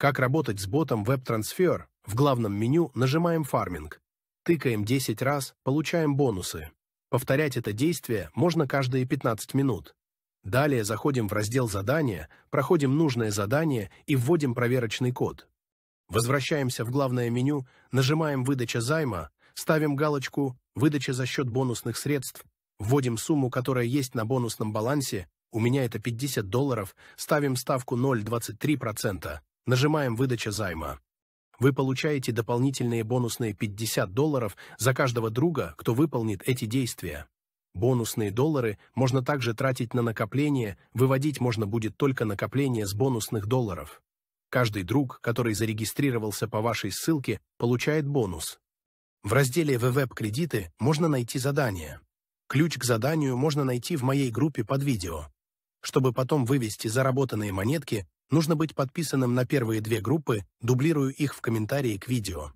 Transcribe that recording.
Как работать с ботом WebTransfer? В главном меню нажимаем «Фарминг». Тыкаем 10 раз, получаем бонусы. Повторять это действие можно каждые 15 минут. Далее заходим в раздел «Задания», проходим нужное задание и вводим проверочный код. Возвращаемся в главное меню, нажимаем «Выдача займа», ставим галочку «Выдача за счет бонусных средств», вводим сумму, которая есть на бонусном балансе, у меня это 50 долларов, ставим ставку 0,23%, Нажимаем «Выдача займа». Вы получаете дополнительные бонусные 50 долларов за каждого друга, кто выполнит эти действия. Бонусные доллары можно также тратить на накопление, выводить можно будет только накопление с бонусных долларов. Каждый друг, который зарегистрировался по вашей ссылке, получает бонус. В разделе «ВВЭП-кредиты» можно найти задание. Ключ к заданию можно найти в моей группе под видео. Чтобы потом вывести заработанные монетки, Нужно быть подписанным на первые две группы, дублирую их в комментарии к видео.